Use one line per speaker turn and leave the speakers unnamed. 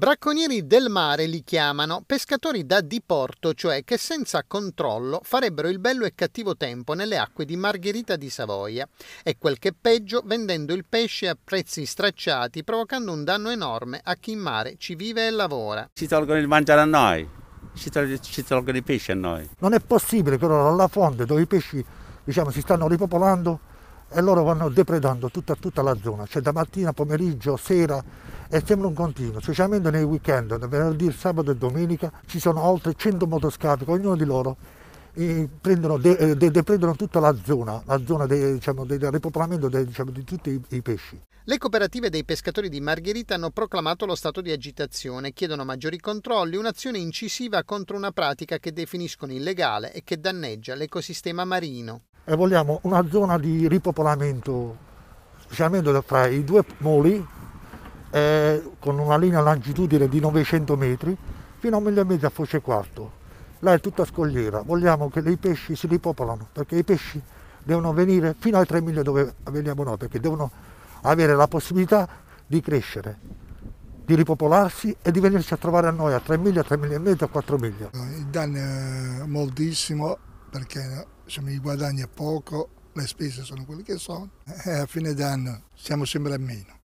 Bracconieri del mare li chiamano, pescatori da diporto, cioè che senza controllo farebbero il bello e cattivo tempo nelle acque di Margherita di Savoia e quel che peggio vendendo il pesce a prezzi stracciati provocando un danno enorme a chi in mare ci vive e lavora.
Ci tolgono il mangiare a noi, ci, tol- si tolgono i pesci a noi.
Non è possibile che loro alla fonte dove i pesci diciamo, si stanno ripopolando e loro vanno depredando tutta, tutta la zona, cioè da mattina, pomeriggio, sera e sembra un continuo, specialmente nei weekend, venerdì, sabato e domenica, ci sono oltre 100 motoscafi, ognuno di loro prendono, de, eh, de, de prendono tutta la zona, la zona diciamo, del diciamo, ripopolamento diciamo, di tutti i, i pesci.
Le cooperative dei pescatori di Margherita hanno proclamato lo stato di agitazione, chiedono maggiori controlli, un'azione incisiva contro una pratica che definiscono illegale e che danneggia l'ecosistema marino.
E vogliamo una zona di ripopolamento, specialmente fra i due moli eh, con una linea longitudine di 900 metri fino a 1000 metri a Foce Quarto. Là è tutta scogliera, vogliamo che i pesci si ripopolano perché i pesci devono venire fino ai 3.000 dove veniamo noi perché devono avere la possibilità di crescere, di ripopolarsi e di venirci a trovare a noi a 3.000, a 3.500, a 4.000. Il danno è
moltissimo perché insomma, il guadagno poco, le spese sono quelle che sono e a fine d'anno siamo sempre a meno.